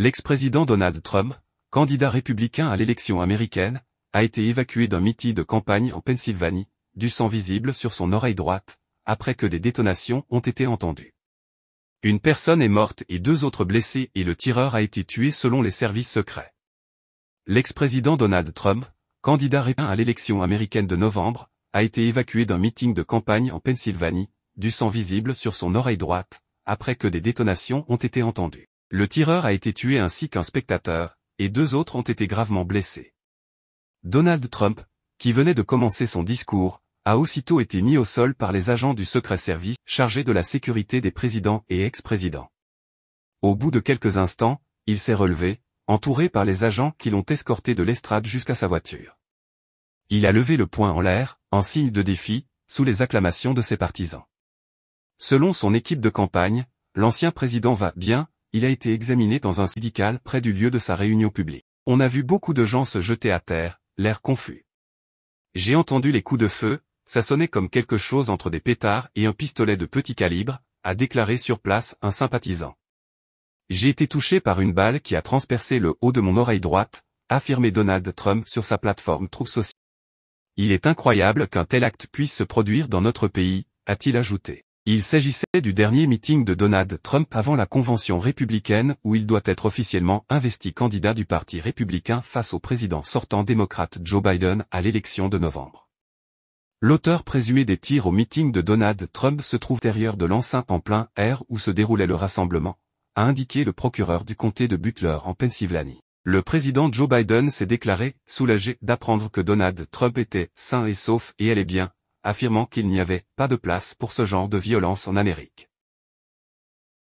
L'ex-président Donald Trump, candidat républicain à l'élection américaine, a été évacué d'un meeting de campagne en Pennsylvanie, du sang visible sur son oreille droite, après que des détonations ont été entendues. Une personne est morte et deux autres blessés et le tireur a été tué selon les services secrets. L'ex-président Donald Trump, candidat républicain à l'élection américaine de novembre, a été évacué d'un meeting de campagne en Pennsylvanie, du sang visible sur son oreille droite, après que des détonations ont été entendues. Le tireur a été tué ainsi qu'un spectateur, et deux autres ont été gravement blessés. Donald Trump, qui venait de commencer son discours, a aussitôt été mis au sol par les agents du secret service chargés de la sécurité des présidents et ex-présidents. Au bout de quelques instants, il s'est relevé, entouré par les agents qui l'ont escorté de l'estrade jusqu'à sa voiture. Il a levé le poing en l'air, en signe de défi, sous les acclamations de ses partisans. Selon son équipe de campagne, l'ancien président va bien, il a été examiné dans un syndical près du lieu de sa réunion publique. On a vu beaucoup de gens se jeter à terre, l'air confus. J'ai entendu les coups de feu, ça sonnait comme quelque chose entre des pétards et un pistolet de petit calibre, a déclaré sur place un sympathisant. J'ai été touché par une balle qui a transpercé le haut de mon oreille droite, affirmé Donald Trump sur sa plateforme Troupe Social. Il est incroyable qu'un tel acte puisse se produire dans notre pays, a-t-il ajouté. Il s'agissait du dernier meeting de Donald Trump avant la convention républicaine où il doit être officiellement investi candidat du Parti républicain face au président sortant démocrate Joe Biden à l'élection de novembre. L'auteur présumé des tirs au meeting de Donald Trump se trouve derrière de l'enceinte en plein air où se déroulait le rassemblement, a indiqué le procureur du comté de Butler en Pennsylvanie. Le président Joe Biden s'est déclaré soulagé d'apprendre que Donald Trump était sain et sauf et allait bien, affirmant qu'il n'y avait pas de place pour ce genre de violence en Amérique.